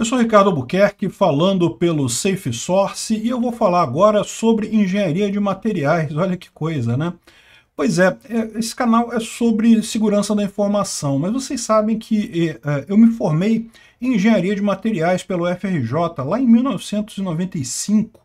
Eu sou Ricardo Albuquerque, falando pelo Safe Source, e eu vou falar agora sobre engenharia de materiais. Olha que coisa, né? Pois é, é esse canal é sobre segurança da informação, mas vocês sabem que é, é, eu me formei em engenharia de materiais pelo FRJ lá em 1995.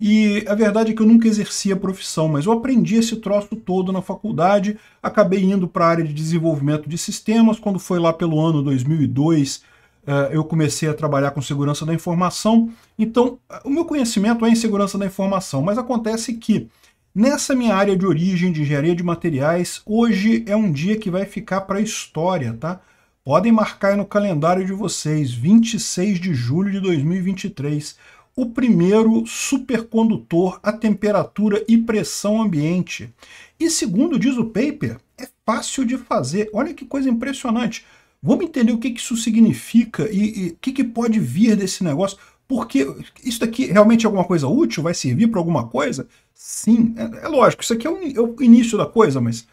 E a verdade é que eu nunca exerci a profissão, mas eu aprendi esse troço todo na faculdade, acabei indo para a área de desenvolvimento de sistemas, quando foi lá pelo ano 2002, eh, eu comecei a trabalhar com segurança da informação. Então, eh, o meu conhecimento é em segurança da informação, mas acontece que nessa minha área de origem de engenharia de materiais, hoje é um dia que vai ficar para a história, tá? Podem marcar no calendário de vocês, 26 de julho de 2023, o primeiro supercondutor a temperatura e pressão ambiente. E segundo diz o paper, é fácil de fazer. Olha que coisa impressionante. Vamos entender o que, que isso significa e o que, que pode vir desse negócio. Porque isso daqui realmente é alguma coisa útil? Vai servir para alguma coisa? Sim, é, é lógico, isso aqui é o, é o, início da coisa, mas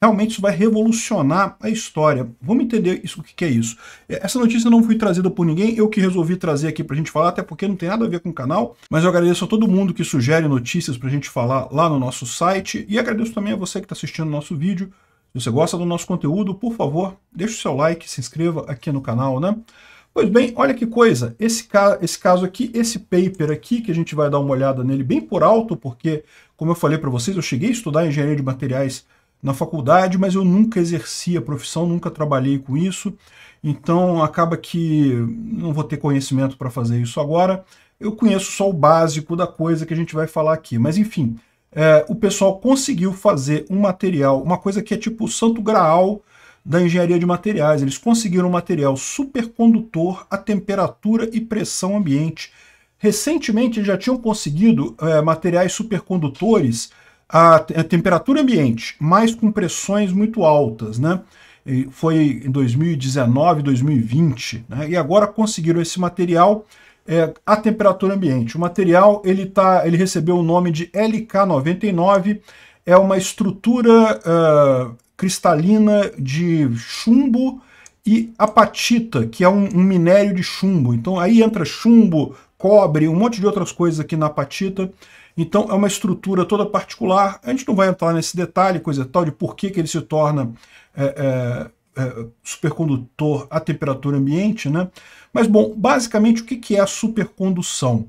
realmente isso vai revolucionar a história. Vamos entender isso, o que, que é isso. É, essa notícia não foi trazida por ninguém, eu que resolvi trazer aqui para a gente falar, até porque não tem nada a ver com o canal, mas eu agradeço a todo mundo que sugere notícias para a gente falar lá no nosso site e agradeço também a você que está assistindo o nosso vídeo. Se você gosta do nosso conteúdo, por favor, deixe o seu like, se inscreva aqui no canal, né? Pois bem, olha que coisa, esse, ca esse caso aqui, esse paper aqui, que a gente vai dar uma olhada nele bem por alto, porque, como eu falei para vocês, eu cheguei a estudar engenharia de materiais na faculdade, mas eu nunca exerci a profissão, nunca trabalhei com isso, então acaba que não vou ter conhecimento para fazer isso agora. Eu conheço só o básico da coisa que a gente vai falar aqui, mas enfim, é, o pessoal conseguiu fazer um material, uma coisa que é tipo o santo graal da engenharia de materiais. Eles conseguiram um material supercondutor a temperatura e pressão ambiente. Recentemente já tinham conseguido é, materiais supercondutores a, a temperatura ambiente, mas com pressões muito altas, né? E foi em 2019, 2020, né? e agora conseguiram esse material é, a temperatura ambiente. O material ele, tá, ele recebeu o nome de LK99, é uma estrutura uh, cristalina de chumbo e apatita, que é um, um, minério de chumbo. Então aí entra chumbo, cobre, um monte de outras coisas aqui na apatita. Então é uma estrutura toda particular. A gente não vai entrar nesse detalhe, coisa tal, de por que, que ele se torna é, é, é, supercondutor à temperatura ambiente, né? Mas, bom, basicamente o que é a supercondução?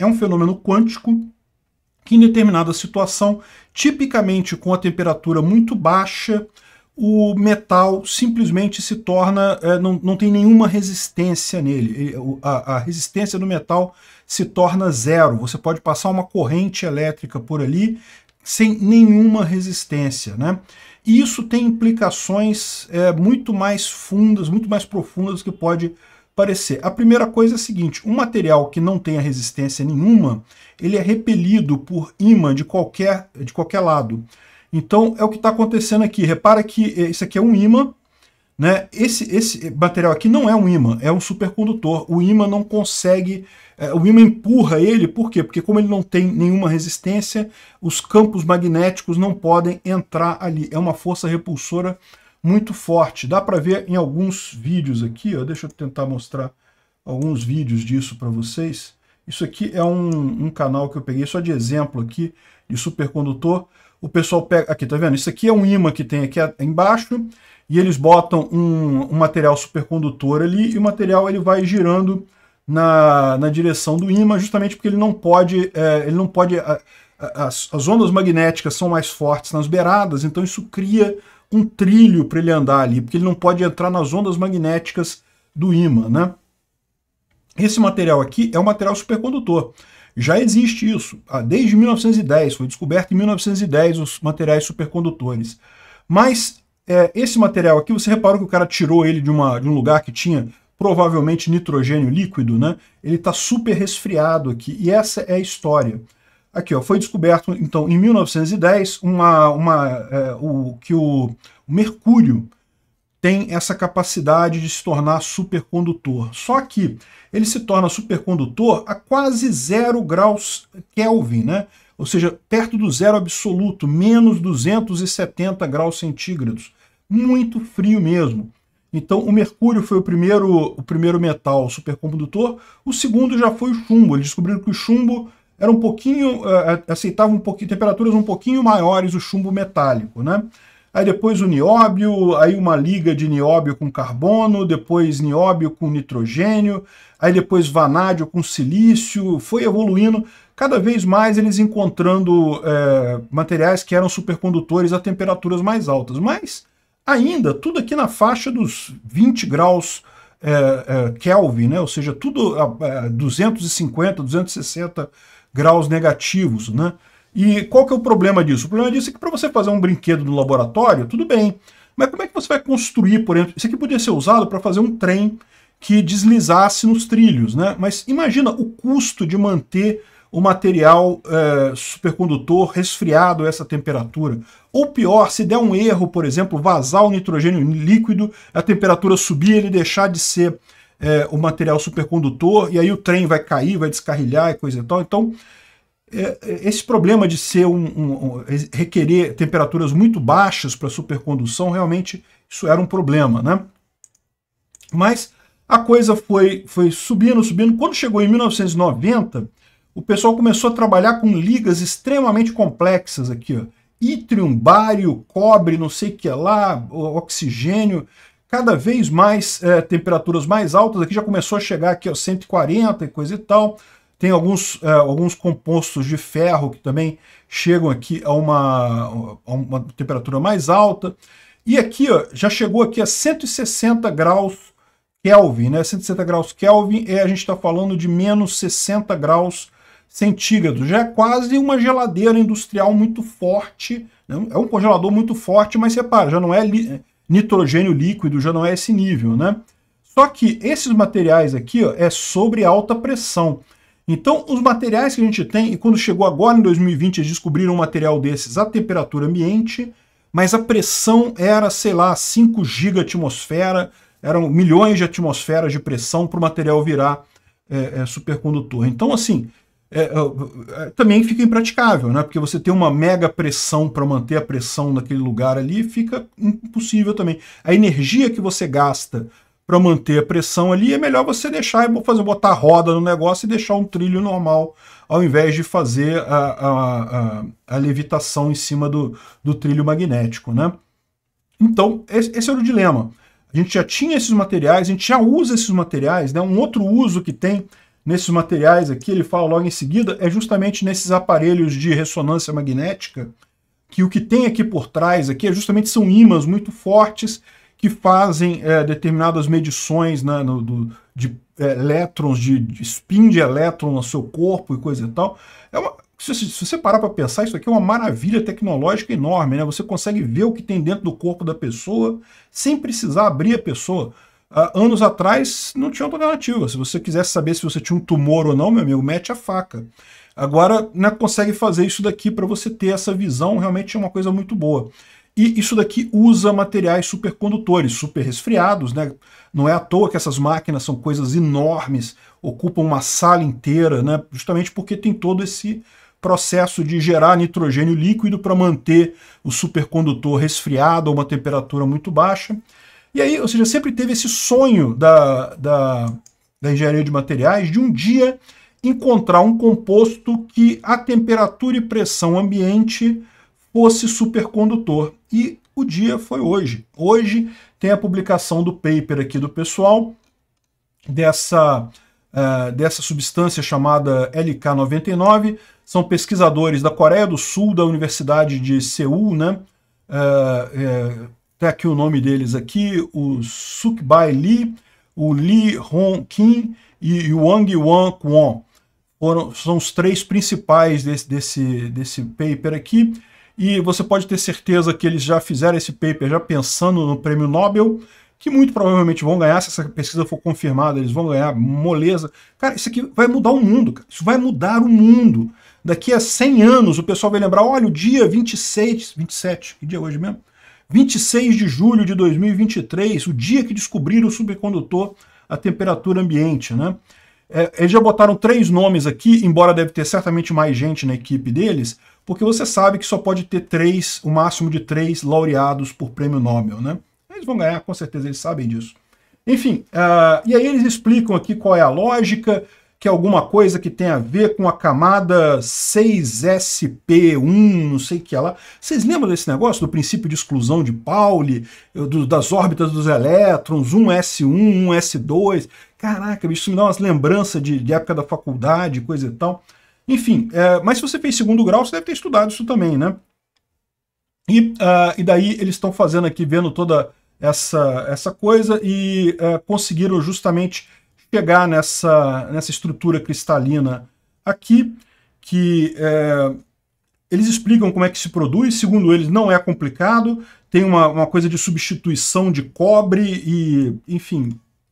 É um fenômeno quântico que em determinada situação, tipicamente com a temperatura muito baixa, o metal simplesmente se torna, é, não, não tem nenhuma resistência nele. A, a, resistência do metal se torna zero. Você pode passar uma corrente elétrica por ali sem nenhuma resistência. Né? E isso tem implicações é, muito mais fundas, muito mais profundas do que pode parecer. A primeira coisa é a seguinte, um material que não tenha resistência nenhuma, ele é repelido por ímã de qualquer, de qualquer lado. Então é o que está acontecendo aqui. Repara que é, isso aqui é um ímã, né? Esse, esse material aqui não é um ímã, é um supercondutor. O ímã não consegue. É, o ímã empurra ele, por quê? Porque, como ele não tem nenhuma resistência, os campos magnéticos não podem entrar ali. É uma força repulsora muito forte. Dá para ver em alguns vídeos aqui, ó, deixa eu tentar mostrar alguns vídeos disso para vocês. Isso aqui é um, um canal que eu peguei só de exemplo aqui, de supercondutor. O pessoal pega... Aqui, tá vendo? Isso aqui é um imã que tem aqui embaixo, e eles botam um, um material supercondutor ali, e o material ele vai girando na, na direção do imã, justamente porque ele não pode... É, ele não pode a, a, as, as ondas magnéticas são mais fortes nas beiradas, então isso cria um trilho para ele andar ali, porque ele não pode entrar nas ondas magnéticas do imã, né? Esse material aqui é um material supercondutor. Já existe isso. Ah, desde 1910, foi descoberto em 1910 os materiais supercondutores. Mas é, esse material aqui, você repara que o cara tirou ele de, uma, de um lugar que tinha provavelmente nitrogênio líquido, né? Ele está super resfriado aqui. E essa é a história. Aqui, ó, foi descoberto, então, em 1910, uma, uma, é, o, que o mercúrio tem essa capacidade de se tornar supercondutor. Só que ele se torna supercondutor a quase zero graus Kelvin, né? ou seja, perto do zero absoluto, menos 270 graus centígrados. Muito frio mesmo. Então o mercúrio foi o primeiro, o primeiro metal supercondutor, o segundo já foi o chumbo. Eles descobriram que o chumbo era um pouquinho, eh, aceitava um pouquinho, temperaturas um pouquinho maiores, o chumbo metálico, né? aí depois o nióbio, aí uma liga de nióbio com carbono, depois nióbio com nitrogênio, aí depois vanádio com silício, foi evoluindo, cada vez mais eles encontrando é, materiais que eram supercondutores a temperaturas mais altas, mas ainda tudo aqui na faixa dos 20 graus é, é, Kelvin, né? ou seja, tudo a, a 250, 260 graus negativos, né? E qual que é o problema disso? O problema disso é que para você fazer um brinquedo no laboratório, tudo bem. Mas como é que você vai construir, por exemplo? Isso aqui podia ser usado para fazer um trem que deslizasse nos trilhos, né? Mas imagina o custo de manter o material é, supercondutor resfriado a essa temperatura. Ou pior, se der um erro, por exemplo, vazar o nitrogênio líquido, a temperatura subir, ele deixar de ser é, o material supercondutor, e aí o trem vai cair, vai descarrilhar e coisa e tal. Então, é, é, esse problema de ser um, um, um é, requerer temperaturas muito baixas para supercondução, realmente isso era um problema, né? Mas a coisa foi, foi subindo, subindo. Quando chegou em 1990, o pessoal começou a trabalhar com ligas extremamente complexas aqui, ó. Ítrium, bário, cobre, não sei o que lá, oxigênio, cada vez mais é, temperaturas mais altas. Aqui já começou a chegar aqui, ó, 140 e coisa e tal. Tem alguns, é, alguns compostos de ferro que também chegam aqui a uma, a uma temperatura mais alta. E aqui ó, já chegou aqui a 160 graus Kelvin, né? 160 graus Kelvin é a gente está falando de menos 60 graus centígrados. Já é quase uma geladeira industrial muito forte. Né? É um congelador muito forte, mas repara, já não é nitrogênio líquido, já não é esse nível, né? Só que esses materiais aqui ó, é sobre alta pressão. Então, os materiais que a gente tem, e quando chegou agora em 2020, eles descobriram um material desses à temperatura ambiente, mas a pressão era, sei lá, 5 gigatmosfera, eram milhões de atmosferas de pressão para o material virar é, é, supercondutor. Então, assim, é, é, é, também fica impraticável, né? Porque você tem uma mega pressão para manter a pressão naquele lugar ali, fica impossível também. A energia que você gasta para manter a pressão ali, é melhor você deixar e é fazer botar roda no negócio e deixar um trilho normal, ao invés de fazer a, a, a, a levitação em cima do, do trilho magnético, né? Então, esse, esse era o dilema. A gente já tinha esses materiais, a gente já usa esses materiais, né? Um outro uso que tem nesses materiais aqui, ele fala logo em seguida, é justamente nesses aparelhos de ressonância magnética, que o que tem aqui por trás aqui é justamente são ímãs muito fortes que fazem é, determinadas medições né, no, do, de é, elétrons, de, de, spin de elétron no seu corpo e coisa e tal. É uma, se, se, você parar para pensar, isso aqui é uma maravilha tecnológica enorme, né? Você consegue ver o que tem dentro do corpo da pessoa sem precisar abrir a pessoa. Ah, anos atrás não tinha alternativa. Se você quisesse saber se você tinha um tumor ou não, meu amigo, mete a faca. Agora né, consegue fazer isso daqui para você ter essa visão, realmente é uma coisa muito boa. E isso daqui usa materiais supercondutores, super resfriados, né? Não é à toa que essas máquinas são coisas enormes, ocupam uma sala inteira, né? Justamente porque tem todo esse processo de gerar nitrogênio líquido para manter o supercondutor resfriado a uma temperatura muito baixa. E aí, ou seja, sempre teve esse sonho da, da, da engenharia de materiais de um dia encontrar um composto que a temperatura e pressão ambiente fosse supercondutor e o dia foi hoje. Hoje tem a publicação do paper aqui do pessoal, dessa, uh, dessa substância chamada LK99. São pesquisadores da Coreia do Sul, da Universidade de Seul, né? Uh, eh, eh, tem tá aqui o nome deles aqui, o Sukbai Lee, o Lee Hong Kim e o Wang Wan Kwon. Foram, são os três principais desse, desse, desse paper aqui e você pode ter certeza que eles já fizeram esse paper já pensando no prêmio Nobel, que muito provavelmente vão ganhar, se essa pesquisa for confirmada, eles vão ganhar moleza. Cara, isso aqui vai mudar o mundo, cara. isso vai mudar o mundo. Daqui a 100 anos o pessoal vai lembrar, olha, o dia 26, 27, que dia é hoje mesmo? 26 de julho de 2023, o dia que descobriram o supercondutor a temperatura ambiente, né? É, eles já botaram três nomes aqui, embora deve ter certamente mais gente na equipe deles, porque você sabe que só pode ter três, o máximo de três laureados por prêmio Nobel, né? Eles vão ganhar, com certeza, eles sabem disso. Enfim, uh, e aí eles explicam aqui qual é a lógica, que é alguma coisa que tem a ver com a camada 6SP1, não sei o que é lá. Vocês lembram desse negócio do princípio de exclusão de Pauli, do, das órbitas dos elétrons, 1S1, 1S2? Caraca, isso me dá umas lembranças de, de época da faculdade, coisa e tal. Enfim, é, mas se você fez segundo grau, você deve ter estudado isso também, né? E, uh, e daí eles estão fazendo aqui, vendo toda essa, essa coisa e uh, conseguiram justamente chegar nessa, nessa estrutura cristalina aqui, que é, eles explicam como é que se produz, segundo eles não é complicado, tem uma, uma coisa de substituição de cobre e, enfim,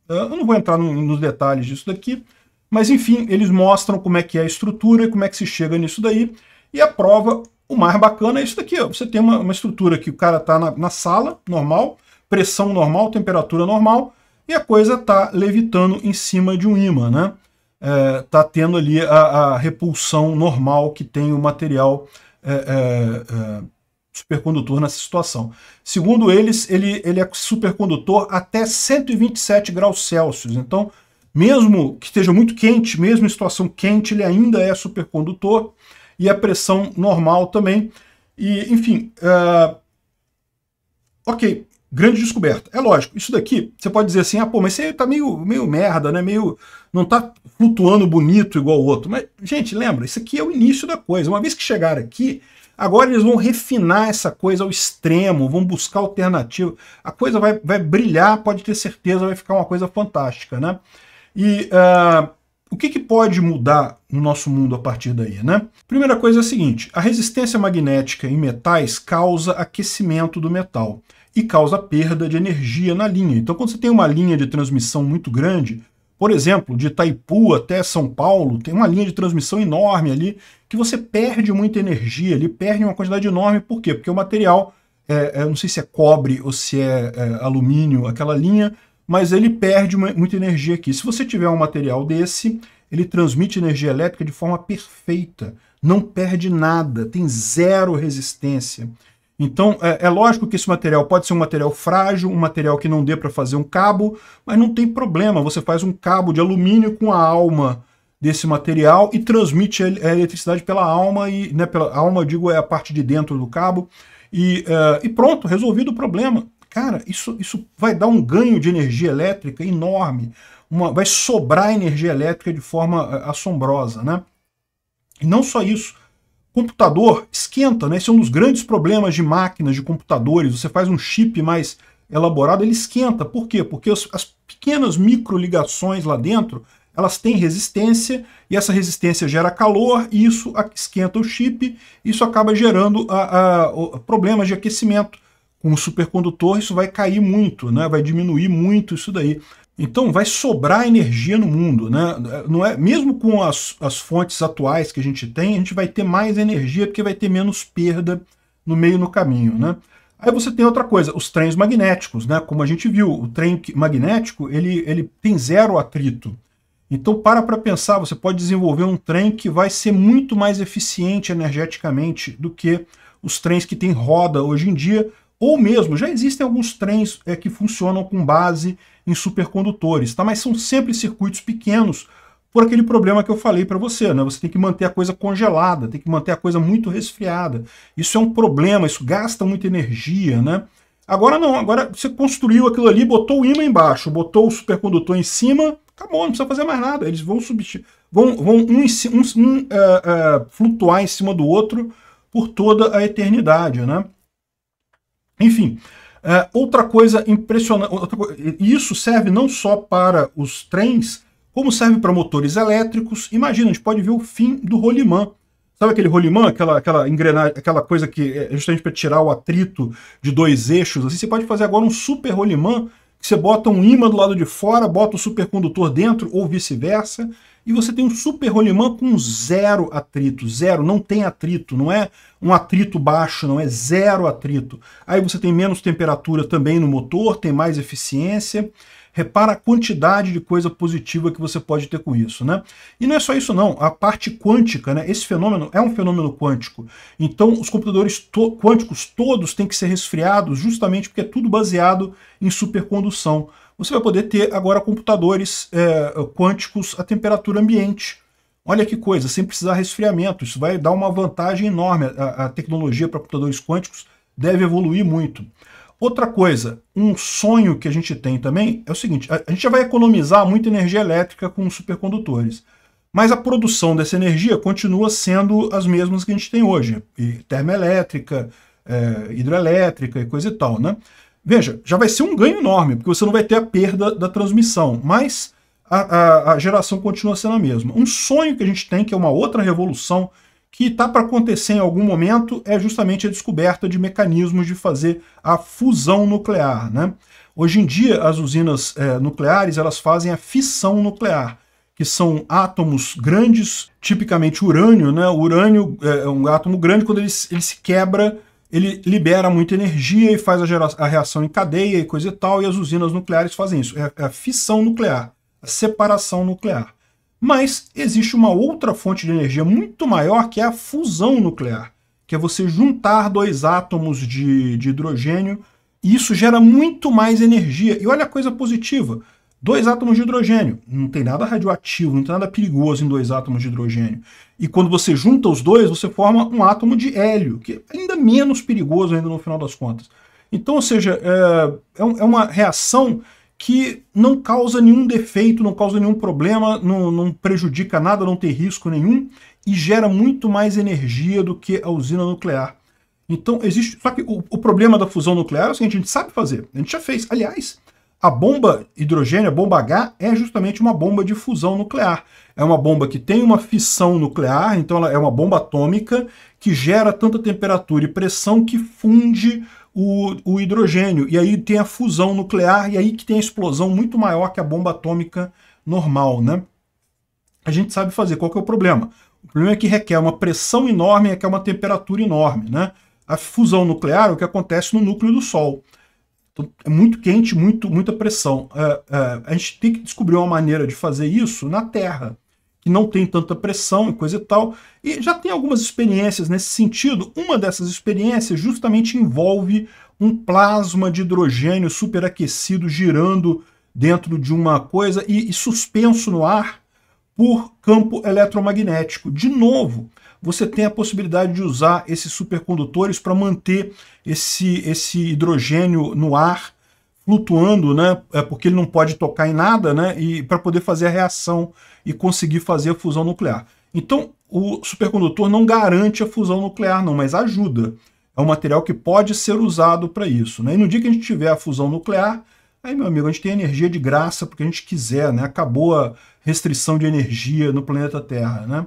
eu não vou entrar no, nos detalhes disso daqui, mas enfim, eles mostram como é que é a estrutura e como é que se chega nisso daí, e a prova, o mais bacana é isso daqui, ó. você tem uma, uma estrutura que o cara está na, na sala, normal, pressão normal, temperatura normal, e a coisa está levitando em cima de um ímã, né? Está é, tendo ali a, a, repulsão normal que tem o material é, é, é supercondutor nessa situação. Segundo eles, ele, ele é supercondutor até 127 graus Celsius. Então, mesmo que esteja muito quente, mesmo em situação quente, ele ainda é supercondutor e a pressão normal também. E, enfim, uh, ok, grande descoberta. É lógico, isso daqui, você pode dizer assim, ah, pô, mas isso aí tá meio, meio merda, né? Meio. não tá flutuando bonito igual o outro. Mas, gente, lembra, isso aqui é o início da coisa. Uma vez que chegar aqui, agora eles vão refinar essa coisa ao extremo, vão buscar alternativa. A coisa vai, vai brilhar, pode ter certeza, vai ficar uma coisa fantástica, né? E. Uh, o que, que, pode mudar no nosso mundo a partir daí, né? Primeira coisa é a seguinte, a resistência magnética em metais causa aquecimento do metal e causa perda de energia na linha. Então quando você tem uma linha de transmissão muito grande, por exemplo, de Itaipu até São Paulo, tem uma linha de transmissão enorme ali, que você perde muita energia ali, perde uma quantidade enorme, por quê? Porque o material, é, é não sei se é cobre ou se é, é alumínio, aquela linha mas ele perde uma, muita energia aqui. Se você tiver um material desse, ele transmite energia elétrica de forma perfeita, não perde nada, tem zero resistência. Então, é, é lógico que esse material pode ser um material frágil, um material que não dê para fazer um cabo, mas não tem problema, você faz um cabo de alumínio com a alma desse material e transmite a eletricidade pela alma, e, né, pela alma, digo, é a parte de dentro do cabo, e, uh, e pronto, resolvido o problema. Cara, isso, isso vai dar um ganho de energia elétrica enorme, uma, vai sobrar energia elétrica de forma eh, assombrosa, né? E não só isso, computador esquenta, né? Esse é um dos grandes problemas de máquinas, de computadores. Você faz um chip mais elaborado, ele esquenta. Por quê? Porque as pequenas microligações lá dentro, elas têm resistência, e essa resistência gera calor, e isso esquenta o chip, e isso acaba gerando a, a, a problemas de aquecimento como supercondutor, isso vai cair muito, né? vai diminuir muito isso daí. Então vai sobrar energia no mundo, né? Não é, mesmo com as, as fontes atuais que a gente tem, a gente vai ter mais energia porque vai ter menos perda no meio no caminho, né? Aí você tem outra coisa, os trens magnéticos, né? Como a gente viu, o trem magnético ele, ele tem zero atrito. Então para para pensar, você pode desenvolver um trem que vai ser muito mais eficiente energeticamente do que os trens que tem roda hoje em dia, ou mesmo, já existem alguns trens é, que funcionam com base em supercondutores, tá? mas são sempre circuitos pequenos por aquele problema que eu falei para você. Né? Você tem que manter a coisa congelada, tem que manter a coisa muito resfriada. Isso é um problema, isso gasta muita energia. Né? Agora não, agora você construiu aquilo ali, botou o ímã embaixo, botou o supercondutor em cima, acabou, não precisa fazer mais nada. Eles vão vão, vão um, um, um uh, uh, flutuar em cima do outro por toda a eternidade, né? Enfim, é, outra coisa impressionante, isso serve não só para os trens, como serve para motores elétricos. Imagina, a gente pode ver o fim do rolimã. Sabe aquele rolimã, aquela, aquela engrenagem, aquela coisa que é justamente para tirar o atrito de dois eixos, assim, você pode fazer agora um super rolimã, que você bota um ímã do lado de fora, bota o supercondutor dentro ou vice-versa, e você tem um super rolimã com zero atrito, zero, não tem atrito, não é um atrito baixo, não é zero atrito. Aí você tem menos temperatura também no motor, tem mais eficiência. Repara a quantidade de coisa positiva que você pode ter com isso, né? E não é só isso não, a parte quântica, né? Esse fenômeno é um fenômeno quântico. Então os computadores to quânticos todos têm que ser resfriados justamente porque é tudo baseado em supercondução você vai poder ter agora computadores é, quânticos a temperatura ambiente. Olha que coisa, sem precisar resfriamento, isso vai dar uma vantagem enorme. A, a tecnologia para computadores quânticos deve evoluir muito. Outra coisa, um sonho que a gente tem também é o seguinte, a, a gente já vai economizar muita energia elétrica com supercondutores, mas a produção dessa energia continua sendo as mesmas que a gente tem hoje, e termoelétrica, é, e coisa e tal, né? Veja, já vai ser um ganho enorme, porque você não vai ter a perda da transmissão, mas a, a, a geração continua sendo a mesma. Um sonho que a gente tem, que é uma outra revolução, que está para acontecer em algum momento, é justamente a descoberta de mecanismos de fazer a fusão nuclear. Né? Hoje em dia, as usinas é, nucleares elas fazem a fissão nuclear, que são átomos grandes, tipicamente urânio. Né? O urânio é, é um átomo grande, quando ele, ele se quebra, ele libera muita energia e faz a, a, reação em cadeia e coisa e tal, e as usinas nucleares fazem isso. É, é a fissão nuclear, a separação nuclear. Mas existe uma outra fonte de energia muito maior que é a fusão nuclear, que é você juntar dois átomos de, de hidrogênio, e isso gera muito mais energia. E olha a coisa positiva: Dois átomos de hidrogênio. Não tem nada radioativo, não tem nada perigoso em dois átomos de hidrogênio. E quando você junta os dois, você forma um átomo de hélio, que é ainda menos perigoso ainda no final das contas. Então, ou seja, é, é, é uma reação que não causa nenhum defeito, não causa nenhum problema, não, não prejudica nada, não tem risco nenhum e gera muito mais energia do que a usina nuclear. Então existe. Só que o, o problema da fusão nuclear é o seguinte: a gente sabe fazer, a gente já fez. Aliás, a bomba hidrogênio, a bomba H, é justamente uma bomba de fusão nuclear. É uma bomba que tem uma fissão nuclear, então ela é uma bomba atômica que gera tanta temperatura e pressão que funde o, o hidrogênio. E aí tem a fusão nuclear, e aí que tem a explosão muito maior que a bomba atômica normal, né? A gente sabe fazer. Qual que é o problema? O problema é que requer uma pressão enorme, e requer uma temperatura enorme, né? A fusão nuclear é o que acontece no núcleo do Sol. Então, é muito quente, muito, muita pressão. É, é, a gente tem que descobrir uma maneira de fazer isso na Terra, que não tem tanta pressão e coisa e tal. E já tem algumas experiências nesse sentido. Uma dessas experiências justamente envolve um plasma de hidrogênio superaquecido girando dentro de uma coisa e, e suspenso no ar por campo eletromagnético. De novo, você tem a possibilidade de usar esses supercondutores para manter esse, esse hidrogênio no ar flutuando, né? É porque ele não pode tocar em nada, né? E para poder fazer a reação e conseguir fazer a fusão nuclear. Então, o supercondutor não garante a fusão nuclear, não, mas ajuda. É um material que pode ser usado para isso, né? E no dia que a gente tiver a fusão nuclear, aí, meu amigo, a gente tem energia de graça porque a gente quiser, né? Acabou a restrição de energia no planeta Terra. Né?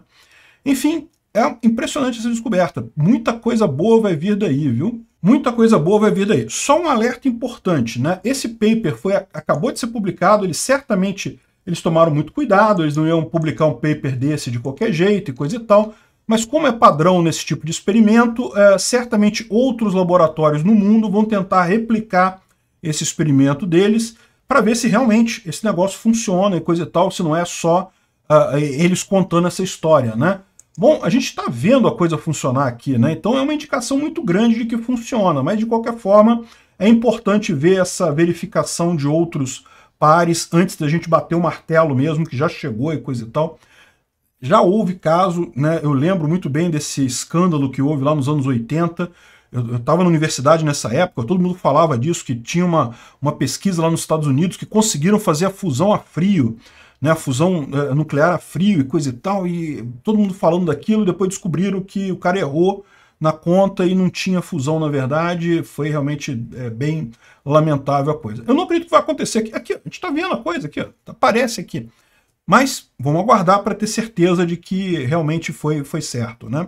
Enfim, é impressionante essa descoberta. Muita coisa boa vai vir daí, viu? Muita coisa boa vai vir daí. Só um alerta importante, né? Esse paper foi, acabou de ser publicado, ele certamente eles tomaram muito cuidado, eles não iam publicar um paper desse de qualquer jeito e coisa e tal, mas como é padrão nesse tipo de experimento, é, certamente outros laboratórios no mundo vão tentar replicar esse experimento deles, para ver se realmente esse negócio funciona e coisa e tal, se não é só uh, eles contando essa história, né? Bom, a gente está vendo a coisa funcionar aqui, né? Então é uma indicação muito grande de que funciona, mas de qualquer forma é importante ver essa verificação de outros pares antes da gente bater o martelo mesmo, que já chegou e coisa e tal. Já houve caso, né? Eu lembro muito bem desse escândalo que houve lá nos anos 80, eu estava na universidade nessa época, todo mundo falava disso, que tinha uma, uma pesquisa lá nos Estados Unidos que conseguiram fazer a fusão a frio, né, a fusão é, nuclear a frio e coisa e tal, e todo mundo falando daquilo, depois descobriram que o cara errou na conta e não tinha fusão, na verdade, foi realmente é, bem lamentável a coisa. Eu não acredito que vai acontecer aqui, aqui a gente está vendo a coisa aqui, ó, aparece tá, aqui, mas vamos aguardar para ter certeza de que realmente foi, foi certo, né?